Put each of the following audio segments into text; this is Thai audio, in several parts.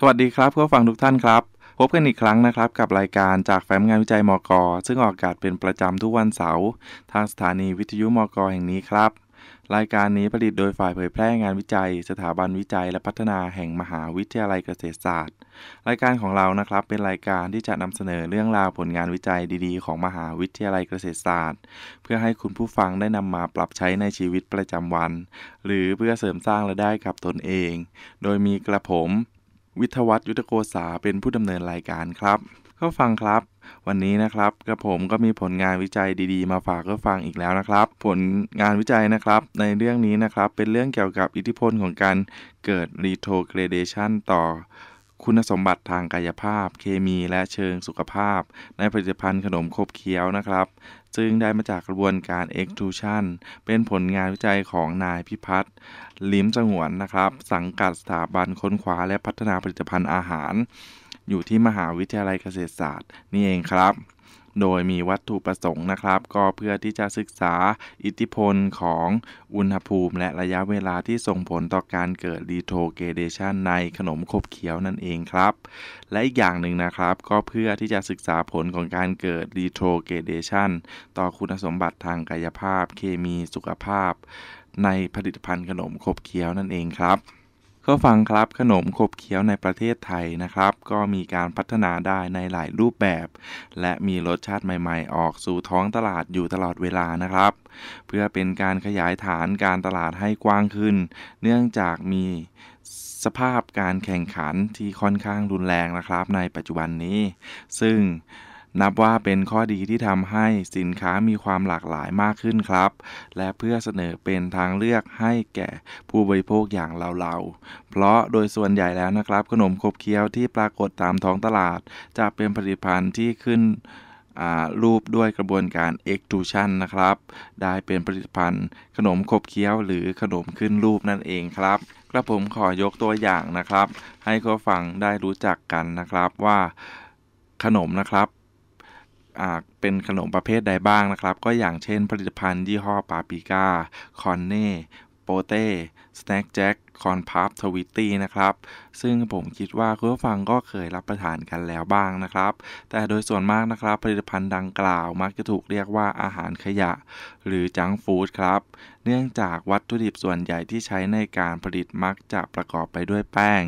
สวัสดีครับผู้ฟังทุกท่านครับ พบกันอีกครั้งนะครับ กับรายการจากแฟ้มงานวิจัยมกซึ่งออกอากาศเป็นประจำทุกวันเสาร์ทางสถานีวิทยุมกแห่งนี้ครับ รายการนี้ผลิตโดยฝ่ายเผยแพร่งานวิจัย สถาบันวิจัยและพัฒนาแห่งมหาวิทยาลัยเกษตรศาสตร์ รายการของเรานะครับเป็นรายการที่จะนำเสนอเรื่องราวผลงานวิจัยดี ๆ ของมหาวิทยาลัยเกษตรศาสตร์ เพื่อให้คุณผู้ฟังได้นำมาปรับใช้ในชีวิตประจำวัน หรือเพื่อเสริมสร้างรายได้กับตนเอง โดยมีกระผมวิทวัตยุทธโกษาเป็นผู้ดำเนินรายการครับก็ฟังครับ วันนี้นะครับกระผมก็มีผลงานวิจัยดีๆมาฝากก็ฟังอีกแล้วนะครับ ผลงานวิจัยนะครับในเรื่องนี้นะครับ เป็นเรื่องเกี่ยวกับอิทธิพลของการเกิดรีโทเกรเดชันต่อคุณสมบัติทางกายภาพเคมีและเชิงสุขภาพในผลิตภัณฑ์ขนมคบเคี้ยวนะครับซึ่งได้มาจากกระบวนการ extrusion เป็นผลงานวิจัยของนายพิพัฒน์ลิ้มสงวนนะครับ สังกัดสถาบันค้นคว้าและพัฒนาผลิตภัณฑ์อาหาร อยู่ที่มหาวิทยาลัยเกษตรศาสตร์ นี่เองครับโดยมีวัตถุประสงค์นะครับ ก็เพื่อที่จะศึกษาอิทธิพลของอุณหภูมิและระยะเวลาที่ส่งผลต่อการเกิดดีโทเกเดชันในขนมขบเคี้ยวนั่นเองครับ และอีกอย่างหนึ่งนะครับก็เพื่อที่จะศึกษาผลของการเกิดดีโทเกเดชันต่อคุณสมบัติทางกายภาพเคมีสุขภาพในผลิตภัณฑ์ขนมขบเคี้ยวนั่นเองครับก็ฟังครับขนมขบเคี้ยวในประเทศไทยนะครับ ก็มีการพัฒนาได้ในหลายรูปแบบ และมีรสชาติใหม่ๆออกสู่ท้องตลาดอยู่ตลอดเวลานะครับ เพื่อเป็นการขยายฐานการตลาดให้กว้างขึ้น เนื่องจากมีสภาพการแข่งขันที่ค่อนข้างรุนแรงนะครับในปัจจุบันนี้ ซึ่งนับว่าเป็นข้อดีที่ทำให้สินค้ามีความหลากหลายมากขึ้นครับ และเพื่อเสนอเป็นทางเลือกให้แก่ผู้บริโภคอย่างเราๆ เพราะโดยส่วนใหญ่แล้วนะครับ ขนมรบเคี้ยวที่ปรากฏตามท้องตลาด จะเป็นผลิตภัณฑ์ที่ขึ้นรูปด้วยกระบวนการ extrusion นะครับ ได้เป็นผลิตภัณฑ์ขนมรบเคี้ยวหรือขนมขึ้นรูปนั่นเองครับ กระผมขอยกตัวอย่างนะครับ ให้ก็ฟังได้รู้จักกันนะครับว่าขนมนะครับเป็นขนมประเภทใดบ้างนะครับ ก็อย่างเช่น ผลิตภัณฑ์ยี่ห้อ ปาปิก้าคอนเน่ โปเต้สแน็คแจ็คคอนพับทวิตตี้นะครับ ซึ่งผมคิดว่าคุณผู้ฟังก็เคยรับประทานกันแล้วบ้างนะครับ แต่โดยส่วนมากนะครับ ผลิตภัณฑ์ดังกล่าวมักจะถูกเรียกว่าอาหารขยะ หรือจังฟู้ดครับ เนื่องจากวัตถุดิบส่วนใหญ่ที่ใช้ในการผลิตมักจะประกอบไปด้วยแป้ง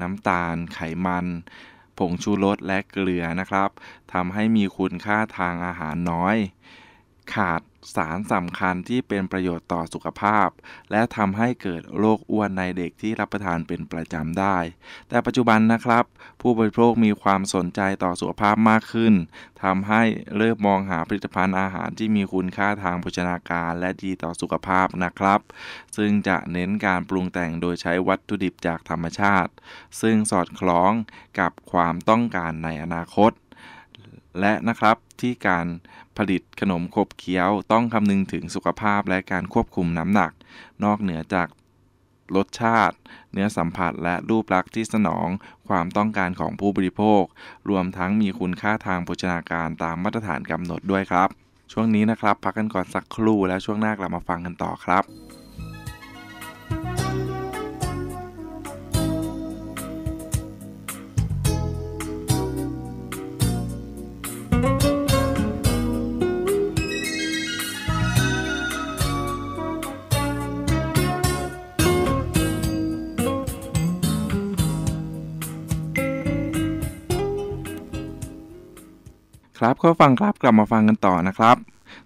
น้ำตาลไขมันผงชูรสและเกลือนะครับ ทำให้มีคุณค่าทางอาหารน้อย ขาดสารสำคัญที่เป็นประโยชน์ต่อสุขภาพ และทำให้เกิดโรคอ้วนในเด็กที่รับประทานเป็นประจำได้ แต่ปัจจุบันนะครับ ผู้บริโภคมีความสนใจต่อสุขภาพมากขึ้นทำให้เริ่มมองหาผลิตภัณฑ์อาหารที่มีคุณค่าทางโภชนาการและดีต่อสุขภาพนะครับ ซึ่งจะเน้นการปรุงแต่งโดยใช้วัตถุดิบจากธรรมชาติ ซึ่งสอดคล้องกับความต้องการในอนาคตและนะครับที่การผลิตขนมขบเคี้ยว ต้องคำนึงถึงสุขภาพและการควบคุมน้ำหนัก นอกเหนือจากรสชาติ เนื้อสัมผัสและรูปลักษณ์ที่สนอง ความต้องการของผู้บริโภค รวมทั้งมีคุณค่าทางโภชนาการตามมาตรฐานกำหนดด้วยครับ ช่วงนี้นะครับพักกันก่อนสักครู่แล้วช่วงหน้ากลับมาฟังกันต่อครับครับก็ฟังครับกลับมาฟังกันต่อนะครับ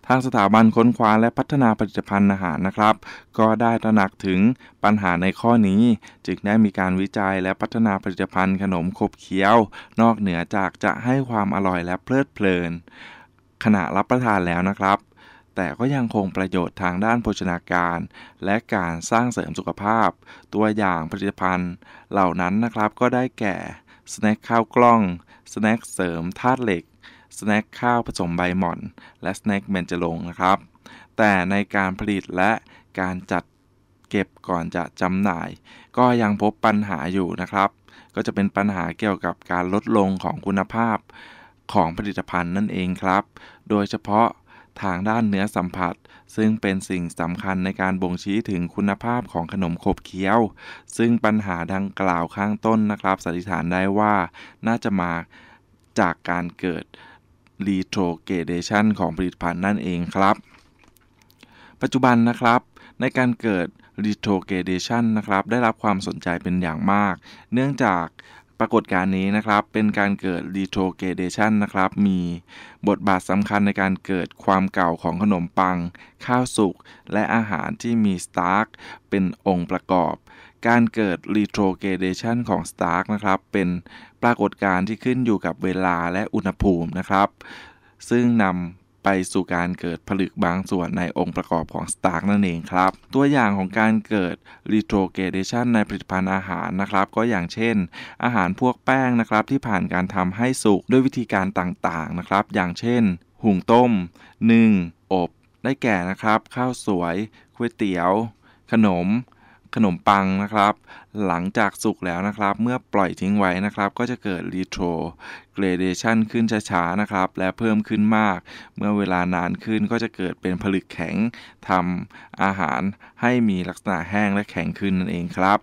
ทางสถาบันค้นคว้า และพัฒนาผลิตภัณฑ์อาหารนะครับ ก็ได้ตระหนักถึงปัญหาในข้อนี้ จึงได้มีการวิจัยและพัฒนาผลิตภัณฑ์ ขนมขบเคี้ยว นอกเหนือจากจะให้ความอร่อยและเพลิดเพลิน ขณะรับประทานแล้วนะครับ แต่ก็ยังคงประโยชน์ทางด้านโภชนาการ และการสร้างเสริมสุขภาพ ตัวอย่างผลิตภัณฑ์ เหล่านั้นนะครับก็ได้แก่สแน็คข้าวกล้องสแน็คเสริมธาตุเหล็กสแน็คข้าวผสมใบหม่อน และสแน็คเบนจลงนะครับ แต่ในการผลิตและการจัดเก็บก่อนจะจำหน่าย ก็ยังพบปัญหาอยู่นะครับ ก็จะเป็นปัญหาเกี่ยวกับการลดลงของคุณภาพของผลิตภัณฑ์นั่นเองครับ โดยเฉพาะทางด้านเนื้อสัมผัส ซึ่งเป็นสิ่งสำคัญในการบ่งชี้ถึงคุณภาพของขนมขบเคี้ยว ซึ่งปัญหาดังกล่าวข้างต้นนะครับสันนิษฐานได้ว่าน่าจะมาจากการเกิดรีโทรเกเดชันของผลิตภัณฑ์นั่นเองครับ ปัจจุบันนะครับในการเกิดรีโทรเกเดชันนะครับได้รับความสนใจเป็นอย่างมาก เนื่องจากปรากฏการณ์นี้นะครับเป็นการเกิดรีโทรเกเดชันนะครับ มีบทบาทสำคัญในการเกิดความเก่าของขนมปัง ข้าวสุกและอาหารที่มีสตาร์กเป็นองค์ประกอบการเกิด retrogradation ของ Stark นะครับเป็นปรากฏการณ์ที่ขึ้นอยู่กับเวลาและอุณหภูมินะครับ ซึ่งนำไปสู่การเกิดผลึกบางส่วนในองค์ประกอบของสตาร์กนั่นเองครับ ตัวอย่างของการเกิด retrogradation ในผลิตภัณฑ์อาหารนะครับ ก็อย่างเช่น อาหารพวกแป้งนะครับ ที่ผ่านการทำให้สุกด้วยวิธีการต่างๆนะครับ อย่างเช่น หุงต้มนึ่งอบ ได้แก่นะครับ ข้าวสวยก๋วยเตี๋ยวขนมขนมปังนะครับหลังจากสุกแล้วนะครับ เมื่อปล่อยทิ้งไว้นะครับ ก็จะเกิดรีโทรเกรเดชันขึ้นช้าๆนะครับและเพิ่มขึ้นมาก เมื่อเวลานานขึ้นก็จะเกิดเป็นผลึกแข็งทำอาหารให้มีลักษณะแห้งและแข็งขึ้นนั่นเองครับ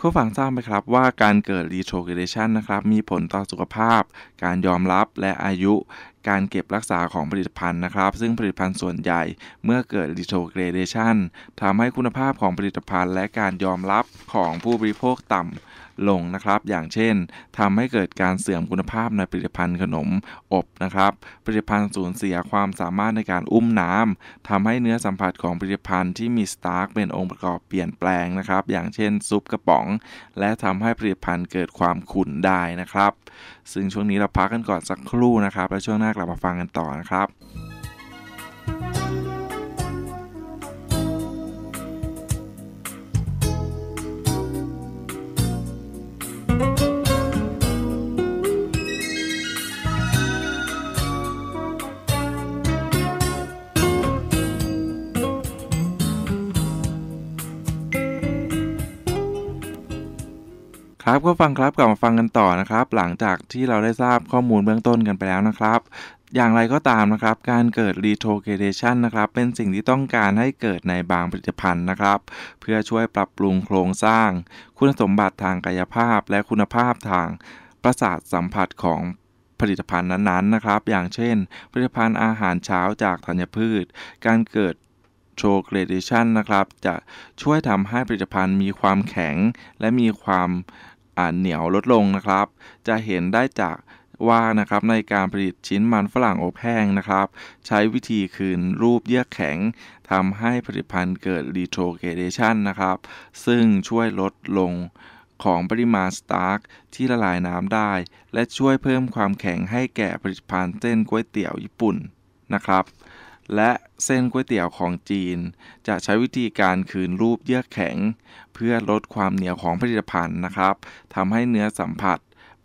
ขูอฝังทราบไหมครับว่าการเกิดรีโทรเกรเดชันนะครับมีผลต่อสุขภาพ การยอมรับและอายุการเก็บรักษาของผลิตภัณฑ์นะครับ ซึ่งผลิตภัณฑ์ส่วนใหญ่ เมื่อเกิดดิโทเกรเดชันทำให้คุณภาพของผลิตภัณฑ์ และการยอมรับของผู้บริโภคต่ำลงนะครับอย่างเช่น ทำให้เกิดการเสื่อมคุณภาพในผลิตภัณฑ์ขนมอบนะครับผลิตภัณฑ์สูญเสียความสามารถในการอุ้มน้ำ ทำให้เนื้อสัมผัสของผลิตภัณฑ์ที่มีสตาร์กเป็นองค์ประกอบเปลี่ยนแปลงนะครับอย่างเช่น ซุปกระป๋อง และทำให้ผลิตภัณฑ์เกิดความขุ่นได้นะครับ ซึ่งช่วงนี้เราพักกันก่อนสักครู่นะครับแล้วช่วงหน้ากลับมาฟังกันต่อนะครับครับก็ฟังครับกลับมาฟังกันต่อนะครับ หลังจากที่เราได้ทราบข้อมูลเบื้องต้นกันไปแล้วนะครับ อย่างไรก็ตามนะครับการเกิด retrogradation นะครับเป็นสิ่งที่ต้องการให้เกิดในบางผลิตภัณฑ์นะครับ เพื่อช่วยปรับปรุงโครงสร้างคุณสมบัติทางกายภาพและคุณภาพทางประสาทสัมผัสของผลิตภัณฑ์นั้นๆนะครับ อย่างเช่น ผลิตภัณฑ์อาหารเช้าจากธัญพืชการเกิดโชเกรดิชันนะครับจะช่วยทำให้ผลิตภัณฑ์มีความแข็งและมีความเหนียวลดลงนะครับ จะเห็นได้จากว่านะครับในการผลิตชิ้นมันฝรั่งอบแห้งนะครับ ใช้วิธีคืนรูปเยือกแข็งทำให้ผลิตภัณฑ์เกิดรีโทรเกเดชันนะครับ ซึ่งช่วยลดลงของปริมาณสตาร์กที่ละลายน้ำได้ และช่วยเพิ่มความแข็งให้แก่ผลิตภัณฑ์เส้นก๋วยเตี๋ยวญี่ปุ่นนะครับและเส้นก๋วยเตี๋ยวของจีน จะใช้วิธีการคืนรูปเยือกแข็ง เพื่อลดความเหนียวของผลิตภัณฑ์นะครับทำให้เนื้อสัมผัส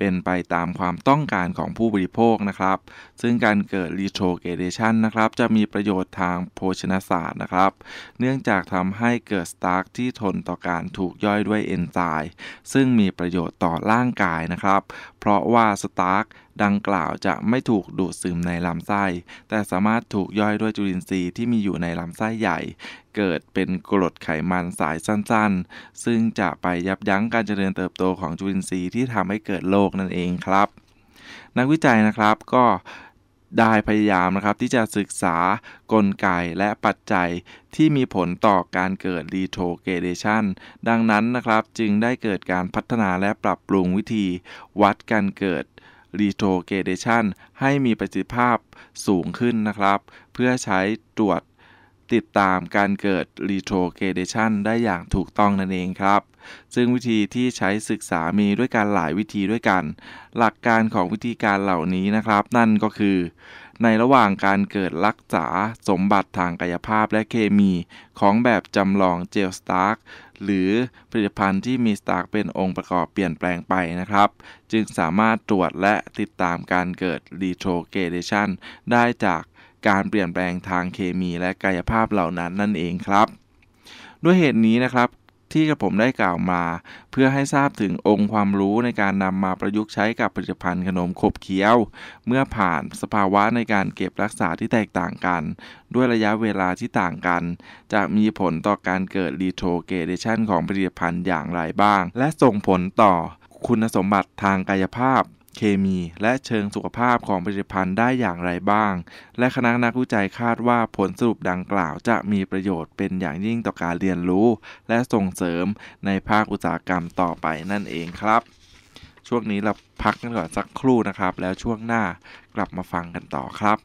เป็นไปตามความต้องการของผู้บริโภคนะครับ ซึ่งการเกิดรีโทรเกเดชันนะครับจะมีประโยชน์ทางโภชนศาสตร์นะครับ เนื่องจากทำให้เกิดสตาร์กที่ทนต่อการถูกย่อยด้วยเอนไซม์ซึ่งมีประโยชน์ต่อร่างกายนะครับเพราะว่าสตาร์กดังกล่าวจะไม่ถูกดูดซึมในลำไส้ แต่สามารถถูกย่อยด้วยจุลินทรีย์ที่มีอยู่ในลำไส้ใหญ่ เกิดเป็นกรดไขมันสายสั้น ๆ ซึ่งจะไปยับยั้งการเจริญเติบโตของจุลินทรีย์ที่ทำให้เกิดโรคนั่นเองครับ นักวิจัยนะครับก็ได้พยายามนะครับที่จะศึกษากลไกและปัจจัยที่มีผลต่อการเกิดรีโทเกเดชันดังนั้นนะครับจึงได้เกิดการพัฒนาและปรับปรุงวิธี วัดการเกิดรีโทเกเดชันให้มีประสิทธิภาพสูงขึ้นนะครับ เพื่อใช้ตรวจติดตามการเกิด retrogradation ได้อย่างถูกต้องนั่นเองครับ ซึ่งวิธีที่ใช้ศึกษามีด้วยการหลายวิธีด้วยกัน หลักการของวิธีการเหล่านี้นะครับ นั่นก็คือ ในระหว่างการเกิดรักษาสมบัติทางกายภาพและเคมี ของแบบจำลองเจลสตาร์กหรือผลิตภัณฑ์ที่มีสตาร์กเป็นองค์ประกอบเปลี่ยนแปลงไปนะครับ จึงสามารถตรวจและติดตามการเกิด retrogradation ได้จากการเปลี่ยนแปลงทางเคมีและกายภาพเหล่านั้นนั่นเองครับ ด้วยเหตุนี้นะครับ ที่กระผมได้กล่าวมา เพื่อให้ทราบถึงองค์ความรู้ในการนำมาประยุกต์ใช้กับผลิตภัณฑ์ขนมขบเคี้ยว เมื่อผ่านสภาวะในการเก็บรักษาที่แตกต่างกัน ด้วยระยะเวลาที่ต่างกัน จะมีผลต่อการเกิดรีโทรเกเดชันของผลิตภัณฑ์อย่างไรบ้าง และส่งผลต่อคุณสมบัติทางกายภาพเคมีและเชิงสุขภาพของผลิตภัณฑ์ได้อย่างไรบ้าง และคณะนักวิจัยคาดว่าผลสรุปดังกล่าวจะมีประโยชน์เป็นอย่างยิ่งต่อการเรียนรู้ และส่งเสริมในภาคอุตสาหกรรมต่อไปนั่นเองครับ ช่วงนี้เราพักกันก่อนสักครู่นะครับแล้วช่วงหน้ากลับมาฟังกันต่อครับ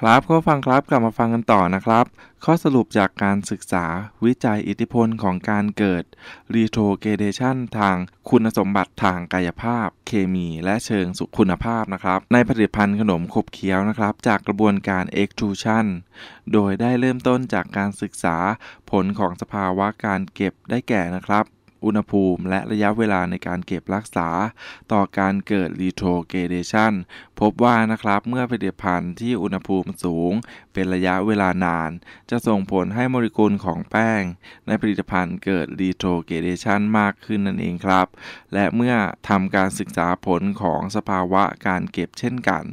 ครับ ข้อฟังครับ กลับมาฟังกันต่อนะครับ ข้อสรุปจากการศึกษาวิจัยอิทธิพลของการเกิดรีโทเกเดชันทางคุณสมบัติทางกายภาพ เคมี และเชิงสุขคุณภาพนะครับ ในผลิตภัณฑ์ขนมขบเคี้ยวนะครับ จากกระบวนการ extrusion โดยได้เริ่มต้นจากการศึกษาผลของสภาวะการเก็บได้แก่นะครับอุณหภูมิและระยะเวลาในการเก็บรักษา ต่อการเกิดรีโทรเกเดชันพบว่านะครับเมื่อผลิตภัณฑ์ที่อุณหภูมิสูงเป็นระยะเวลานาน จะส่งผลให้โมเลกุลของแป้งในผลิตภัณฑ์เกิดรีโทรเกเดชันมากขึ้นนั่นเองครับ และเมื่อทำการศึกษาผลของสภาวะการเก็บเช่นกัน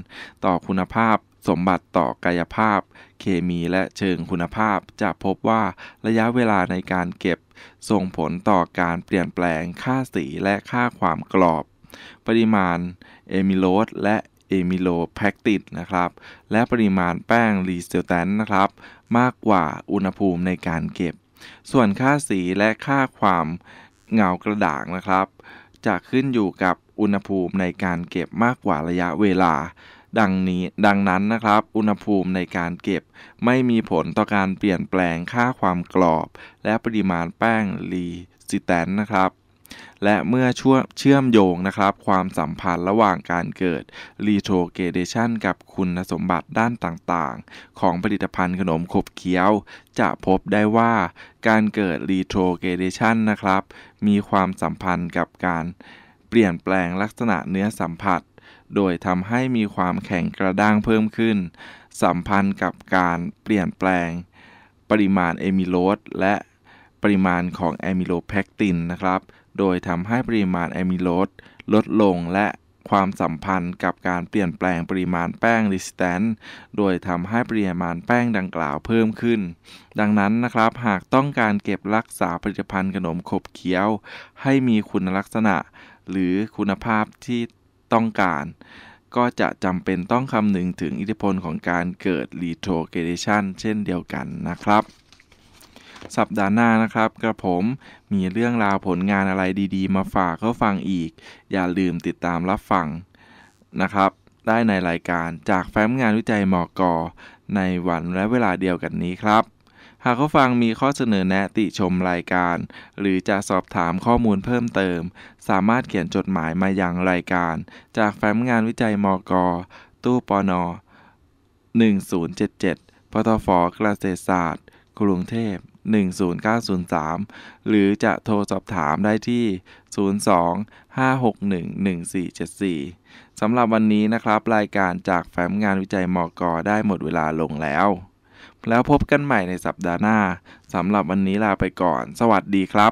ต่อคุณภาพสมบัติต่อกายภาพ เคมีและเชิงคุณภาพจะพบว่าระยะเวลาในการเก็บ ส่งผลต่อการเปลี่ยนแปลงค่าสีและค่าความกรอบ ปริมาณเอมิโลสและเอมิโลแพคติดนะครับและปริมาณแป้งรีสเตลแตนนะครับ มากกว่าอุณหภูมิในการเก็บ ส่วนค่าสีและค่าความเงากระด่างนะครับจะขึ้นอยู่กับอุณหภูมิในการเก็บมากกว่าระยะเวลาดังนี้ ดังนั้นนะครับ อุณหภูมิในการเก็บไม่มีผลต่อการเปลี่ยนแปลงค่าความกรอบและปริมาณแป้งรีสิแตนนะครับ และเมื่อช่วเชื่อมโยงนะครับความสัมพันธ์ระหว่างการเกิดรีโทรเกเดชันกับคุณสมบัติด้านต่างๆ ของผลิตภัณฑ์ขนมขบเคี้ยว จะพบได้ว่าการเกิดรีโทรเกเดชันนะครับมีความสัมพันธ์กับการเปลี่ยนแปลงลักษณะเนื้อสัมผัสโดยทำให้มีความแข็งกระด้างเพิ่มขึ้น สัมพันธ์กับการเปลี่ยนแปลงปริมาณเอมิโลส และปริมาณของแอมิโลแพคตินนะครับโดยทำให้ปริมาณแอมิโลส ลดลงและความสัมพันธ์กับการเปลี่ยนแปลงปริมาณแป้งริสต s นโดยทำให้ปริมาณแป้งดังกล่าวเพิ่มขึ้น ดังนั้นนะครับ หากต้องการเก็บรักษาผลิตภัณฑ์ขนมขบเคี้ยว ให้มีคุณลักษณะหรือคุณภาพที่ต้องการก็จะจำเป็นต้องคำนึงถึงอิทธิพลของการเกิด retrogradation เช่นเดียวกันนะครับ สัปดาห์หน้านะครับกระผมมีเรื่องราวผลงานอะไรดี ๆ มาฝากก็ฟังอีก อย่าลืมติดตามรับฟังนะครับได้ในรายการจากแฟ้มงานวิจัยมอกอในวันและเวลาเดียวกันนี้ครับหากผู้ฟังมีข้อเสนอแนะติชมรายการ หรือจะสอบถามข้อมูลเพิ่มเติม สามารถเขียนจดหมายมายังรายการ จากแฟ้มงานวิจัยมก ตู้ปน 1077ปตฟกระเศษศาสตร์กรุงเทพ10903 หรือจะโทรสอบถามได้ที่ 025611474 สำหรับวันนี้นะครับรายการจากแฟ้มงานวิจัยมก ได้หมดเวลาลงแล้วแล้วพบกันใหม่ในสัปดาห์หน้า สำหรับวันนี้ลาไปก่อน สวัสดีครับ